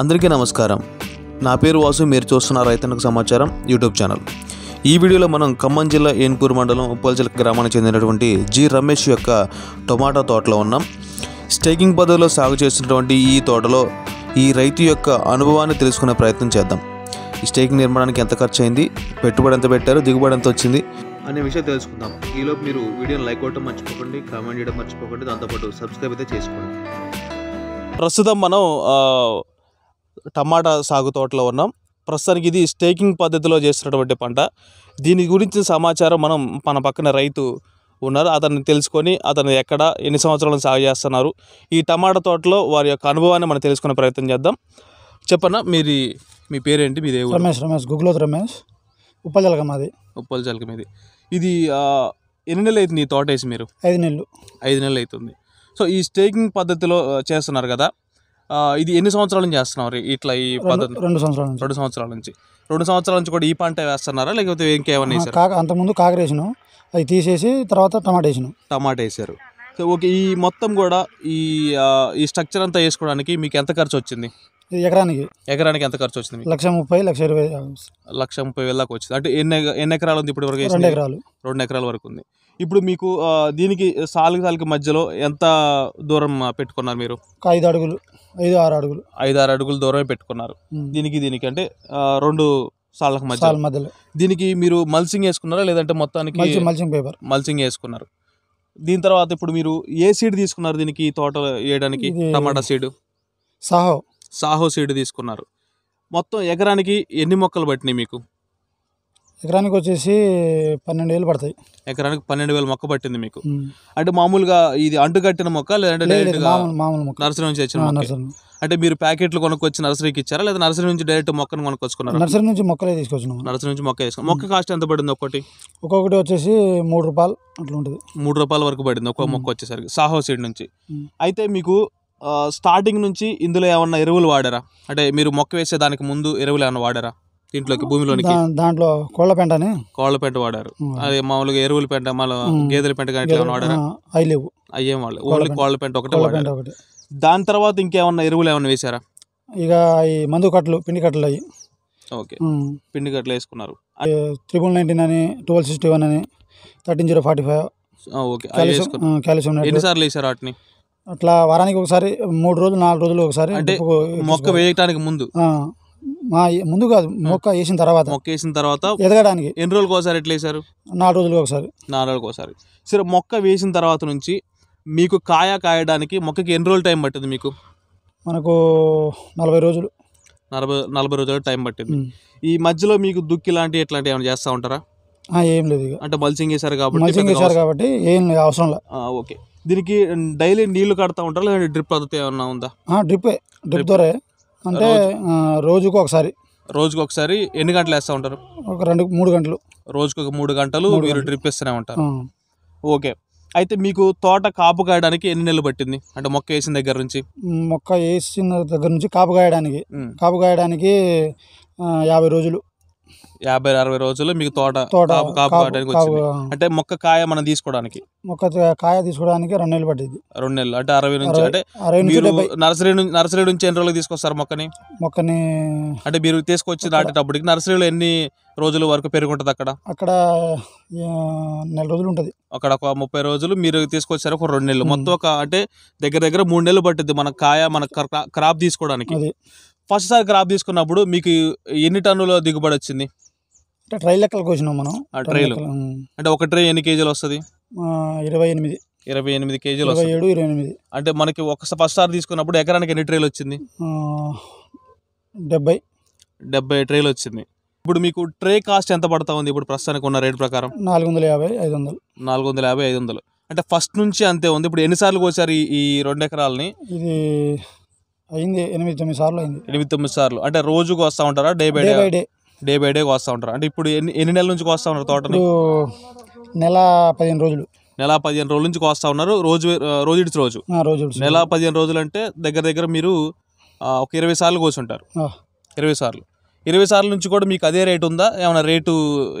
అందరికీ నమస్కారం నా పేరు వాసు మీరు చూస్తున్న రైతన్నకు సమాచారం యూట్యూబ్ ఛానల్ ఈ వీడియోలో మనం ఖమ్మం జిల్లా ఏన్పూర్ మండలం ఉప్పల్చల గ్రామానికి చెందినటువంటి జి రమేష్ యొక్క టొమాటో తోటలో ఉన్నాం స్టేకింగ్ పద్ధతిలో సాగు చేస్తున్నటువంటి ఈ తోటలో ఈ రైతు యొక్క అనుభవాన్ని తెలుసుకునే ప్రయత్నం చేద్దాం ఈ స్టేకింగ్ నిర్మాణానికి ఎంత ఖర్చు అయింది పెట్టుబడి ఎంత పెట్టారు దిగుబడి ఎంత వచ్చింది అనే విషయం తెలుసుకుందాం ఈలోపు మీరు వీడియోని లైక్ అవ్వడం మర్చిపోకండి కామెంట్ చేయడం మర్చిపోకండి దాంతోపాటు సబ్స్క్రైబ్ అయితే చేసుకోండి ప్రస్తుతం మనం టమాటా సాగు తోటలో ఉన్నాం ప్రస్తుతానికి ఇది స్టేకింగ్ పద్ధతిలో చేస్తున్నటువంటి పంట దీని గురించిన సమాచారం మనం మన పక్కన రైతు ఉన్నారు అతన్ని తెలుసుకొని అతను ఎక్కడ ఎన్ని సంవత్సరాలు సాగు చేస్తున్నారు ఈ టమాటా తోటలో వారి యొక్క అనుభవాన్ని మనం తెలుసుకునే ప్రయత్నం చేద్దాం చెప్పన్నా మీరు మీ పేరేంటి దేవుడు రమేష్ రమేష్ గుగ్గులో రమేష్ ఉప్పల్ జలకం అది ఉప్పల్ జలకం ఇది ఇది ఎన్ని నెలలు అవుతుంది ఈ తోట వేసి మీరు ఐదు నెలలు ఐదు నెలలు అవుతుంది సో ఈ స్టేకింగ్ పద్ధతిలో చేస్తున్నారు కదా ఇది ఎన్ని సంవత్సరాల నుంచి చేస్తున్నారు ఇట్లా ఈ పద్ధతి రెండు సంవత్సరాల నుంచి రెండు సంవత్సరాల నుంచి రెండు సంవత్సరాల నుంచి కూడా ఈ పంట వేస్తున్నారా లేకపోతే ఇంకేమన్నా వేసారు కాక అంతకుముందు కాకరేసాను అది తీసేసి తర్వాత టమాటా వేసాను టమాటా వేసారు ఓకే ఈ మొత్తం కూడా ఈ ఈ స్ట్రక్చర్ అంతా వేసుకోవడానికి మీకు ఎంత ఖర్చు వచ్చింది ఎకరానికి ఎకరానికి ఎంత ఖర్చు వచ్చింది లక్ష ముప్పై లక్ష ఇరవై లక్ష ముప్పై వేలకు వచ్చింది అంటే ఎన్ని ఎన్ని ఎకరాలు ఉంది ఇప్పుడు వరకు రెండు ఎకరాలు రెండు ఎకరాల వరకు ఉంది ఇప్పుడు మీకు దీనికి సాలుకి సాలుకి మధ్యలో ఎంత దూరం పెట్టుకున్నారు మీరు ఐదు అడుగులు ఐదు ఆరు అడుగులు ఐదు ఆరు అడుగులు దూరమే పెట్టుకున్నారు దీనికి దీనికి అంటే రెండు సాళ్ళకి మధ్య మధ్యలో దీనికి మీరు మల్సింగ్ వేసుకున్నారా లేదంటే మొత్తానికి మల్సింగ్ పేపర్ మల్సింగ్ వేసుకున్నారు దీని తర్వాత ఇప్పుడు మీరు ఏ సీడ్ తీసుకున్నారు దీనికి తోట వేయడానికి టమాటా సీడ్ సాహో సాహో సీడ్ తీసుకున్నారు మొత్తం ఎకరానికి ఎన్ని మొక్కలు పట్టినాయి మీకు ఎకరానికి వచ్చేసి పన్నెండు వేలు పడతాయి ఎకరానికి పన్నెండు వేలు మొక్క పట్టింది మీకు అంటే మామూలుగా ఇది అంటు కట్టిన మొక్క లేదంటే నర్సరీ నుంచి వచ్చిన అంటే మీరు ప్యాకెట్లు కొనుక్కొచ్చి నర్సరీకి ఇచ్చారా లేదా నర్సరీ నుంచి డైరెక్ట్ మొక్కను కొనుక్కొచ్చుకున్నారా నర్సరీ నుంచి మొక్కలే తీసుకొచ్చినాం నర్సరీ నుంచి మొక్క వేసుకున్నాం మొక్క కాస్ట్ ఎంత పడింది ఒకటి ఒక్కొక్కటి వచ్చేసి మూడు రూపాయలు అట్లా ఉంటుంది మూడు రూపాయల వరకు పడింది ఒక్కొక్క మొక్క వచ్చేసరికి సాహో సీడ్ నుంచి అయితే మీకు స్టార్టింగ్ నుంచి ఇందులో ఏమన్నా ఎరువులు వాడారా అంటే మీరు మొక్క వేసే దానికి ముందు ఎరువులు ఏమన్నా వాడారా దీంట్లోకి భూమిలోని దాంట్లో కోళ్ళ పెంట అని కోళ్ళ పెంట వాడారు అదే మామూలుగా ఎరువుల పెంట మళ్ళీ గేదెల పెంట కానీ వాడారు అవి లేవు అయ్యేం వాళ్ళు ఓన్లీ కోళ్ళ పెంట ఒకటి దాని తర్వాత ఇంకేమన్నా ఎరువులు ఏమైనా వేశారా ఇక ఈ మందు కట్టలు పిండి కట్టలు అవి ఓకే పిండి కట్టలు వేసుకున్నారు త్రిబుల్ నైన్టీన్ అని ట్వెల్వ్ సిక్స్టీ వన్ అని thirteen zero forty five okay calcium ఎన్నిసార్లు వేసారు వాటిని అట్లా వారానికి ఒకసారి మూడు రోజులు నాలుగు రోజులు ఒకసారి అంటే మొక్క వేయటానికి ముందు ముందు కాదు మొక్క వేసిన తర్వాత మొక్క వేసిన తర్వాత ఎదగడానికి ఎన్ని రోజులకు ఒకసారి ఎట్లా వేసారు నాలుగు రోజులకు ఒకసారి నాలుగు రోజులకు ఒకసారి సరే మొక్క వేసిన తర్వాత నుంచి మీకు కాయ కాయడానికి మొక్కకి ఎన్ని రోజులు టైం పట్టింది మీకు మనకు నలభై రోజులు నలభై నలభై రోజులు టైం పట్టింది ఈ మధ్యలో మీకు దుక్కి లాంటివి ఎట్లాంటివి ఏమైనా చేస్తూ ఉంటారా ఏం లేదు అంటే మల్చింగ్ వేశారు కాబట్టి మల్చింగ్ వేశారు కాబట్టి ఏం లేదు అవసరం లేదు ఓకే దీనికి డైలీ నీళ్లు కడతా ఉంటారా లేదంటే డ్రిప్ పద్ధతి ఏమన్నా ఉందా డ్రిప్ డ్రిప్ ద్వారా అంటే రోజుకు ఒకసారి రోజుకు ఒకసారి ఎన్ని గంటలు వేస్తూ ఉంటారు ఒక రెండు మూడు గంటలు రోజుకు ఒక మూడు గంటలు మీరు ట్రిప్ ఇస్తూనే ఉంటారు ఓకే అయితే మీకు తోట కాపు కాయడానికి ఎన్ని నెలలు పట్టింది అంటే మొక్క వేసిన దగ్గర నుంచి మొక్క వేసిన దగ్గర నుంచి కాపు కాయడానికి కాపు కాయడానికి యాభై రోజులు యాభై అరవై రోజులు మీకు తోట కాపు అంటే మొక్క కాయ మనం తీసుకోవడానికి మొక్క కాయ తీసుకోవడానికి రెండు నెలలు పట్టింది రెండు నెలలు అంటే అరవై నుంచి అంటే నర్సరీ నర్సరీ నుంచి ఎన్ని రోజులు తీసుకొస్తారు మొక్కని మొక్కని అంటే మీరు తీసుకొచ్చి నాటేటప్పటికి నర్సరీలో ఎన్ని రోజుల వరకు పెరుగుంటుంది అక్కడ అక్కడ నెల రోజులు ఉంటుంది అక్కడ ఒక ముప్పై రోజులు మీరు తీసుకొచ్చారు ఒక రెండు నెలలు మొత్తం ఒక అంటే దగ్గర దగ్గర మూడు నెలలు పట్టింది మన కాయ మన క్రాప్ తీసుకోవడానికి ఫస్ట్ సారి క్రాప్ తీసుకున్నప్పుడు మీకు ఎన్ని టన్నుల దిగుబడి వచ్చింది అంటే ట్రైల్ లెక్కలు వచ్చినాం మనం ట్రైలు అంటే ఒక ట్రే ఎన్ని కేజీలు వస్తుంది ఇరవై ఎనిమిది ఇరవై ఎనిమిది కేజీలు వస్తుంది ఏడు ఇరవై ఎనిమిది అంటే మనకి ఒక ఫస్ట్ సార్ తీసుకున్నప్పుడు ఎకరానికి ఎన్ని ట్రైలు వచ్చింది డెబ్బై డెబ్బై ట్రైలు వచ్చింది ఇప్పుడు మీకు ట్రే కాస్ట్ ఎంత పడతా ఉంది ఇప్పుడు ప్రస్తుతానికి ఉన్న రేట్ ప్రకారం నాలుగు వందల యాభై ఐదు వందలు నాలుగు వందల యాభై ఐదు వందలు అంటే ఫస్ట్ నుంచి అంతే ఉంది ఇప్పుడు ఎన్నిసార్లు కోసారు ఈ రెండు ఎకరాలని ఇది అయింది ఎనిమిది తొమ్మిది సార్లు అయింది ఎనిమిది తొమ్మిది సార్లు అంటే రోజుకు వస్తూ ఉంటారా day by day by day day by day వస్తూ ఉంటారు అంటే ఇప్పుడు ఎన్ని ఎన్ని నెలల నుంచి వస్తూ ఉంటారు తోటని నెల పదిహేను రోజులు నెల పదిహేను రోజుల నుంచి వస్తూ ఉన్నారు రోజు రోజు ఇడిచి రోజు రోజు నెల పదిహేను రోజులు అంటే దగ్గర దగ్గర మీరు ఒక ఇరవై సార్లు కోసుంటారు ఇరవై సార్లు ఇరవై సార్లు నుంచి కూడా మీకు అదే రేటు ఉందా ఏమైనా రేటు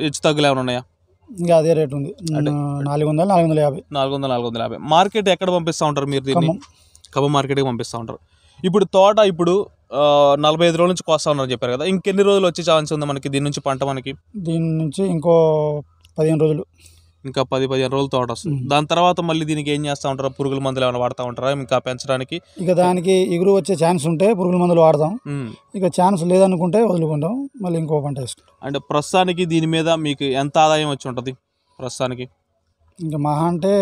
హెచ్చు తగ్గులు ఏమైనా ఉన్నాయా ఇంకా అదే రేటు ఉంది నాలుగు వందలు నాలుగు వందల యాభై నాలుగు వందల నాలుగు వందల యాభై మార్కెట్ ఎక్కడ పంపిస్తూ ఉంటారు మీరు దీన్ని ఖమ్మం మార్కెట్కి పంపిస్తూ ఉంటారు ఇప్పుడు తోట ఇప్పుడు నలభై ఐదు రోజుల నుంచి కోస్తా ఉన్నారని చెప్పారు కదా ఇంకెన్ని రోజులు వచ్చే ఛాన్స్ ఉంది మనకి దీని నుంచి పంట మనకి దీని నుంచి ఇంకో పదిహేను రోజులు ఇంకా పది పదిహేను రోజులు తోట వస్తుంది దాని తర్వాత మళ్ళీ దీనికి ఏం చేస్తూ ఉంటారా పురుగుల మందులు ఏమైనా వాడుతూ ఉంటారా ఇంకా పెంచడానికి ఇక దానికి ఎగురు వచ్చే ఛాన్స్ ఉంటే పురుగుల మందులు వాడదాం ఇక ఛాన్స్ లేదనుకుంటే వదులుకుంటాం మళ్ళీ ఇంకో పంట వేసుకుంటాం అంటే ప్రస్తుతానికి దీని మీద మీకు ఎంత ఆదాయం వచ్చి ఉంటుంది ప్రస్తుతానికి ఇంకా మహా అంటే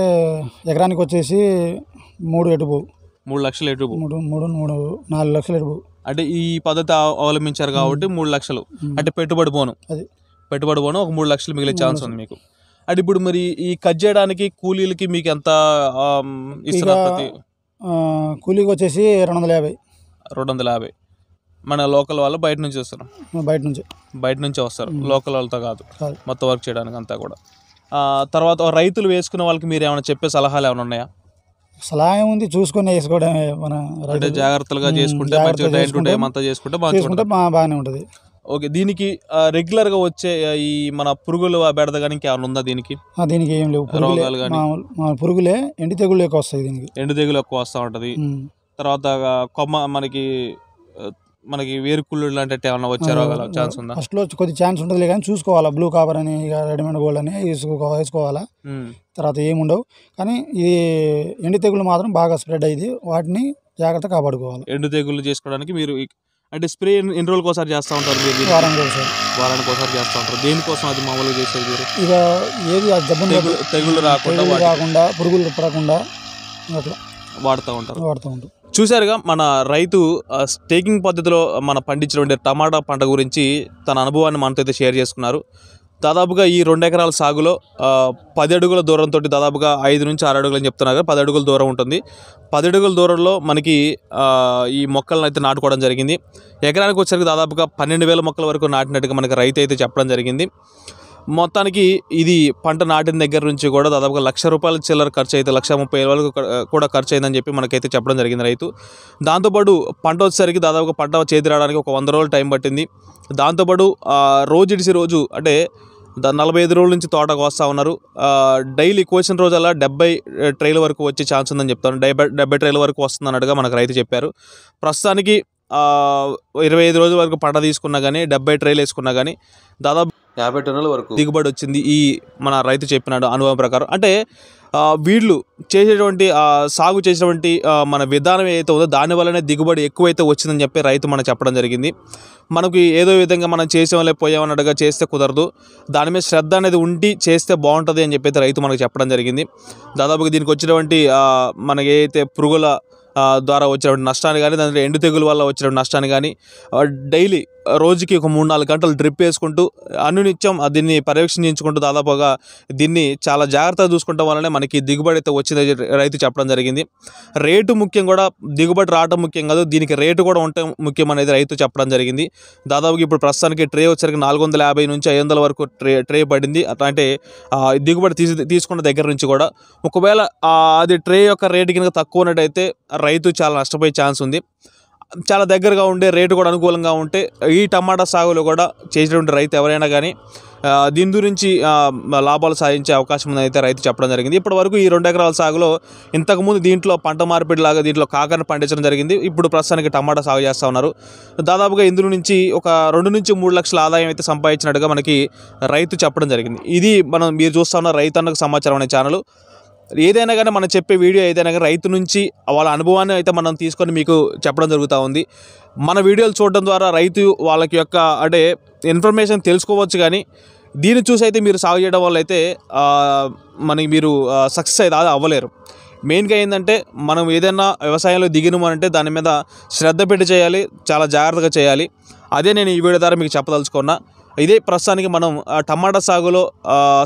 ఎకరానికి వచ్చేసి మూడు ఎటుపోవు మూడు లక్షలు ఎటు మూడు మూడు మూడు నాలుగు లక్షలు ఎటు అంటే ఈ పద్ధతి అవలంబించారు కాబట్టి మూడు లక్షలు అంటే పెట్టుబడి పోను అది పెట్టుబడి పోను ఒక మూడు లక్షలు మిగిలే ఛాన్స్ ఉంది మీకు అంటే ఇప్పుడు మరి ఈ కట్ చేయడానికి కూలీలకి మీకు ఎంత ఇస్తున్నారు కూలీకి వచ్చేసి రెండు వందల యాభై రెండు వందల యాభై మన లోకల్ వాళ్ళు బయట నుంచి వస్తారు బయట నుంచి బయట నుంచి వస్తారు లోకల్ వాళ్ళతో కాదు మొత్తం వర్క్ చేయడానికి అంతా కూడా తర్వాత రైతులు వేసుకునే వాళ్ళకి మీరు ఏమైనా చెప్పే సలహాలు ఏమైనా ఉన్నాయా సలాయం ఉంది చూసుకొని వేసుకోవడమే మన అంటే జాగ్రత్తలుగా చేసుకుంటే టైం అంతా చేసుకుంటే చేసుకుంటే బాగానే ఉంటుంది ఓకే దీనికి రెగ్యులర్గా వచ్చే ఈ మన పురుగులు బెడద కానీ ఇంకేమైనా ఉందా దీనికి దీనికి ఏం లేవు రోగాలు కానీ పురుగులే ఎండి తెగులు ఎక్కువ వస్తాయి దీనికి ఎండి తెగులు ఎక్కువ వస్తూ ఉంటుంది తర్వాత కొమ్మ మనకి మనకి వేరుకుళ్ళు లాంటి ఏమైనా వచ్చే రోగాలు ఛాన్స్ ఉందా ఫస్ట్ లో కొద్ది ఛాన్స్ ఉంటుంది కానీ చూసుకోవాలా బ్లూ కాపర్ అని ఇక రెడీమేడ్ గోల్డ్ అని వేసుకో వేసుకోవాలా తర్వాత ఏముండవు కానీ ఈ ఎండు తెగులు మాత్రం బాగా స్ప్రెడ్ అయ్యింది వాటిని జాగ్రత్త కాపాడుకోవాలి ఎండు తెగులు చేసుకోవడానికి మీరు అంటే స్ప్రే ఎన్ని రోజులకు ఒకసారి చేస్తూ ఉంటారు మీరు వారానికి ఒకసారి వారానికి ఒకసారి చేస్తూ ఉంటారు దేనికోసం అది మామూలుగా చేసేది మీరు ఇక ఏది జబ్బు తెగులు రాకుండా రాకుండా పురుగులు పడకుండా అట్లా వాడుతూ ఉంటారు వాడుతూ ఉంటారు చూశారుగా మన రైతు స్టేకింగ్ పద్ధతిలో మన పండించినటువంటి టమాటా పంట గురించి తన అనుభవాన్ని మనతో అయితే షేర్ చేసుకున్నారు దాదాపుగా ఈ రెండు ఎకరాల సాగులో పది అడుగుల దూరంతో దాదాపుగా ఐదు నుంచి ఆరు అడుగులు అని చెప్తున్నారు పది అడుగుల దూరం ఉంటుంది పది అడుగుల దూరంలో మనకి ఈ మొక్కలను అయితే నాటుకోవడం జరిగింది ఎకరానికి వచ్చేసరికి దాదాపుగా పన్నెండు వేల మొక్కల వరకు నాటినట్టుగా మనకి రైతు అయితే చెప్పడం జరిగింది మొత్తానికి ఇది పంట నాటిన దగ్గర నుంచి కూడా దాదాపుగా లక్ష రూపాయల చిల్లర ఖర్చు అయితే లక్ష ముప్పై వేల వరకు కూడా ఖర్చు అయిందని చెప్పి మనకైతే చెప్పడం జరిగింది రైతు దాంతోపాటు పంట వచ్చేసరికి దాదాపుగా పంట చేతి రావడానికి ఒక వంద రోజులు టైం పట్టింది దాంతోపాటు రోజు రోజు అంటే నలభై ఐదు రోజుల నుంచి తోటకు వస్తూ ఉన్నారు డైలీ కోసిన రోజల్లా డెబ్బై ట్రైల వరకు వచ్చే ఛాన్స్ ఉందని చెప్తాను డెబ్బై డెబ్బై ట్రైల వరకు వస్తుంది అన్నట్టుగా మనకు రైతు చెప్పారు ప్రస్తుతానికి ఇరవై ఐదు రోజుల వరకు పంట తీసుకున్నా కానీ డెబ్బై ట్రైలు వేసుకున్నా కానీ దాదాపు యాభై టన్నుల వరకు దిగుబడి వచ్చింది ఈ మన రైతు చెప్పినాడు అనుభవం ప్రకారం అంటే వీళ్ళు చేసేటువంటి సాగు చేసినటువంటి మన విధానం ఏదైతే ఉందో దానివల్లనే దిగుబడి ఎక్కువైతే వచ్చిందని చెప్పి రైతు మనం చెప్పడం జరిగింది మనకి ఏదో విధంగా మనం చేసామలే పోయామన్నట్టుగా చేస్తే కుదరదు దాని మీద శ్రద్ధ అనేది ఉండి చేస్తే బాగుంటుంది అని చెప్పి రైతు మనకు చెప్పడం జరిగింది దాదాపుగా దీనికి వచ్చినటువంటి మనకి ఏదైతే పురుగుల ద్వారా వచ్చినటువంటి నష్టాన్ని కానీ దాని ఎండు తెగుల వల్ల వచ్చినటువంటి నష్టాన్ని కానీ డైలీ రోజుకి ఒక మూడు నాలుగు గంటలు డ్రిప్ వేసుకుంటూ అనునిత్యం దీన్ని పర్యవేక్షించుకుంటూ దాదాపుగా దీన్ని చాలా జాగ్రత్తగా చూసుకుంటాం వల్లనే మనకి దిగుబడి అయితే వచ్చింది రైతు చెప్పడం జరిగింది రేటు ముఖ్యం కూడా దిగుబడి రావడం ముఖ్యం కాదు దీనికి రేటు కూడా ఉండటం ముఖ్యం అనేది రైతు చెప్పడం జరిగింది దాదాపుగా ఇప్పుడు ప్రస్తుతానికి ట్రే వచ్చరికి నాలుగు వందల యాభై నుంచి ఐదు వందల వరకు ట్రే ట్రే పడింది అంటే దిగుబడి తీసి తీసుకున్న దగ్గర నుంచి కూడా ఒకవేళ అది ట్రే యొక్క రేటు కనుక తక్కువ ఉన్నట్టయితే రైతు చాలా నష్టపోయే ఛాన్స్ ఉంది చాలా దగ్గరగా ఉండే రేటు కూడా అనుకూలంగా ఉంటే ఈ టమాటా సాగులో కూడా చేసినటువంటి రైతు ఎవరైనా కానీ దీని గురించి లాభాలు సాధించే అవకాశం ఉందని అయితే రైతు చెప్పడం జరిగింది ఇప్పటి వరకు ఈ రెండు ఎకరాల సాగులో ఇంతకుముందు దీంట్లో పంట మార్పిడి లాగా దీంట్లో కాకరని పండించడం జరిగింది ఇప్పుడు ప్రస్తుతానికి టమాటా సాగు చేస్తూ ఉన్నారు దాదాపుగా ఇందులో నుంచి ఒక రెండు నుంచి మూడు లక్షల ఆదాయం అయితే సంపాదించినట్టుగా మనకి రైతు చెప్పడం జరిగింది ఇది మనం మీరు చూస్తూ ఉన్న రైతన్నకు సమాచారం అనే ఛానల్ ఏదైనా కానీ మనం చెప్పే వీడియో ఏదైనా కానీ రైతు నుంచి వాళ్ళ అనుభవాన్ని అయితే మనం తీసుకొని మీకు చెప్పడం జరుగుతూ ఉంది మన వీడియోలు చూడడం ద్వారా రైతు వాళ్ళకి యొక్క అంటే ఇన్ఫర్మేషన్ తెలుసుకోవచ్చు కానీ దీన్ని చూసి అయితే మీరు సాగు చేయడం వల్ల అయితే మనకి మీరు సక్సెస్ అయితే అవ్వలేరు మెయిన్గా ఏంటంటే మనం ఏదైనా వ్యవసాయంలో దిగినమనంటే దాని మీద శ్రద్ధ పెట్టి చేయాలి చాలా జాగ్రత్తగా చేయాలి అదే నేను ఈ వీడియో ద్వారా మీకు చెప్పదలుచుకున్నా ఇదే ప్రస్తుతానికి మనం టమాటా సాగులో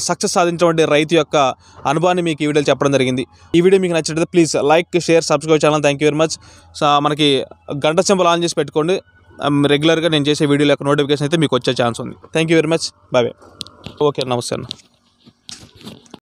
సక్సెస్ సాధించినటువంటి రైతు యొక్క అనుభవాన్ని మీకు ఈ వీడియోలో చెప్పడం జరిగింది ఈ వీడియో మీకు నచ్చినట్లయితే please like share subscribe channel thank very much మనకి గంట సింబల్ ఆన్ చేసి పెట్టుకోండి రెగ్యులర్గా నేను చేసే వీడియోల యొక్క నోటిఫికేషన్ అయితే మీకు వచ్చే ఛాన్స్ ఉంది thank very much bye okay నమస్తే